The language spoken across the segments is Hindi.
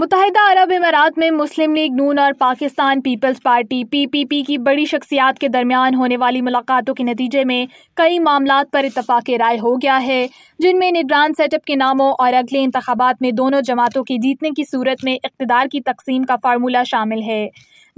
मुतहदा अरब इमारात में मुस्लिम लीग नून और पाकिस्तान पीपल्स पार्टी पीपीपी की बड़ी शख्सियात के दरमियान होने वाली मुलाकातों के नतीजे में कई मामला पर इतफाक़ राय हो गया है जिनमें निगरान सेटअप के नामों और अगले इंतबात में दोनों जमातों के जीतने की सूरत में इकतदार की तकसीम का फार्मूला शामिल है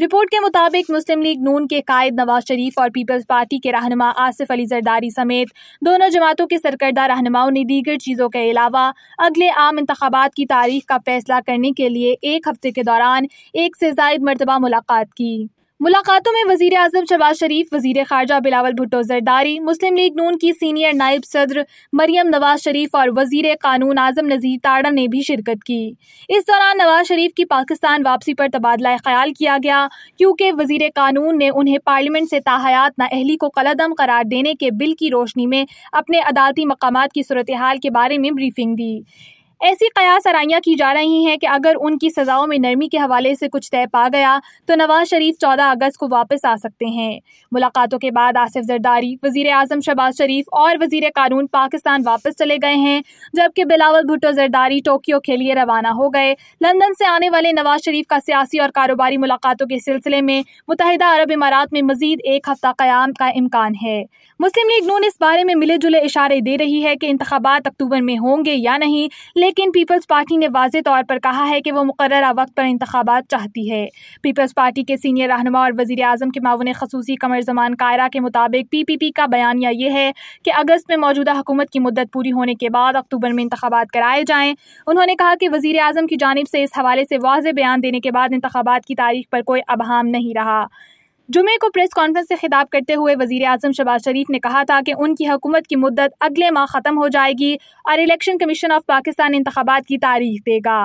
रिपोर्ट के मुताबिक मुस्लिम लीग नून के कायद नवाज शरीफ और पीपल्स पार्टी के रहनमा आसिफ अली जरदारी समेत दोनों जमातों के सरकर्दा रहनुमाओं ने दीगर चीज़ों के अलावा अगले आम इंतबात की तारीख का फैसला करने के लिए एक हफ्ते के दौरान एक से जायद मरतबा मुलाकात की मुलाकातों में वजीर अजम शबाज शरीफ वजीर खारजा बिलावल भुट्टो जरदारी मुस्लिम लीग नून की सीनियर नायब सदर मरियम नवाज शरीफ और वजीर कानून आजम नज़ीर ताड़ा ने भी शिरकत की इस दौरान नवाज शरीफ की पाकिस्तान वापसी पर तबादला ख्याल किया गया क्योंकि वजीर कानून ने उन्हें पार्लियामेंट से ताहयात नाअहली को कलदम करार देने के बिल की रोशनी में अपने अदालती मकाम की सूरत हाल के बारे में ब्रीफिंग दी ऐसी कयास आराइयाँ की जा रही हैं कि अगर उनकी सज़ाओं में नरमी के हवाले से कुछ तय पा गया तो नवाज शरीफ चौदह अगस्त को वापस आ सकते हैं मुलाकातों के बाद आसिफ जरदारी वजीर अजम शहबाज शरीफ और वजीर कानून पाकिस्तान वापस चले गए हैं जबकि बिलावल भुट्टो जरदारी टोक्यो के लिए रवाना हो गए लंदन से आने वाले नवाज शरीफ का सियासी और कारोबारी मुलाकातों के सिलसिले में मुतहदा अरब इमारात में मजीद एक हफ्ता क्याम का इम्कान है मुस्लिम लीग नून इस बारे में मिले जुले इशारे दे रही है कि इंतबात अक्टूबर में होंगे या नहीं लेकिन लेकिन पीपल्स पार्टी ने वाज तौर पर कहा है कि वो मुकर वक्त पर इंतबात चाहती है पीपल्स पार्टी के सीनियर रहनमा और वजी अजम के मावन खसूसी कमर जमान कायरा के मुताबिक पी पी पी का बयानिया यह है कि अगस्त में मौजूदा हुकूमत की मदद पूरी होने के बाद अक्टूबर में इंतबात कराए जाएँ उन्होंने कहा कि वजी अजम की जानब से इस हवाले से वाज बयान देने के बाद इंतबात की तारीख पर कोई अबहम नहीं रहा जुमे को प्रेस कॉन्फ्रेंस से खिताब करते हुए वजीर अजम शबाज शरीफ ने कहा था कि उनकी हुकूमत की मुद्दत अगले माह ख़त्म हो जाएगी और इलेक्शन कमीशन ऑफ पाकिस्तान इंतबात की तारीख देगा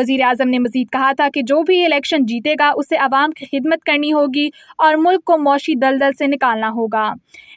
वजीर अजम ने मजीद कहा था कि जो भी इलेक्शन जीतेगा उसे आवाम की खिदमत करनी होगी और मुल्क को मौशी दलदल से निकालना होगा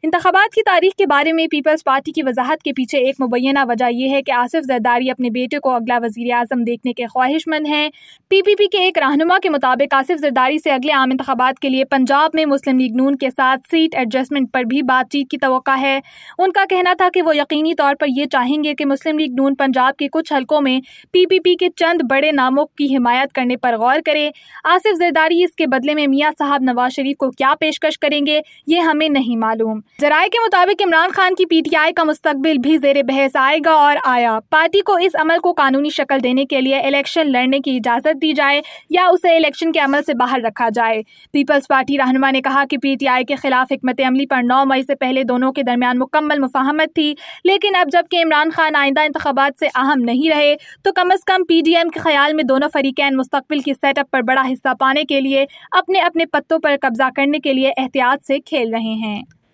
इंतबात की तारीख के बारे में पीपल्स पार्टी की वजाहत के पीछे एक मुबैना वजह यह है कि आसिफ जरदारी अपने बेटे को अगला वजी अजम देखने के ख्वाहिशमंद हैं पी पी पी के एक रहनुमा के मुताबिक आसिफ जरदारी से अगले आम इंतबात के लिए पंजाब पंजाब में मुस्लिम लीग नून के साथ सीट एडजस्टमेंट पर भी बातचीत की तो है उनका कहना था कि वो यकीनी तौर पर यह चाहेंगे कि मुस्लिम लीग नून पंजाब के कुछ हलकों में पीपीपी के चंद बड़े नामों की हिमायत करने पर गौर करे आसिफ जरदारी इसके बदले में मियाँ साहब नवाज शरीफ को क्या पेशकश करेंगे ये हमें नहीं मालूम जराये के मुताबिक इमरान खान की पीटीआई का मुस्तबिल भी जेर बहस आएगा और आया पार्टी को इस अमल को कानूनी शक्ल देने के लिए इलेक्शन लड़ने की इजाज़त दी जाए या उसे इलेक्शन के अमल से बाहर रखा जाए पीपल्स पार्टी रहनमा ने कहा कि पीटीआई के खिलाफ हमत अमली पर नौ मई से पहले दोनों के दरमियान मुकम्मल मुफाहमत थी लेकिन अब जबकि इमरान खान आइंदा इंतबात से अहम नहीं रहे तो कम अज़ कम पी डी एम के ख्याल में दोनों फरीकैन मुस्तबिल की सेटअप पर बड़ा हिस्सा पाने के लिए अपने अपने पत्तों पर कब्जा करने के लिए एहतियात से खेल रहे हैं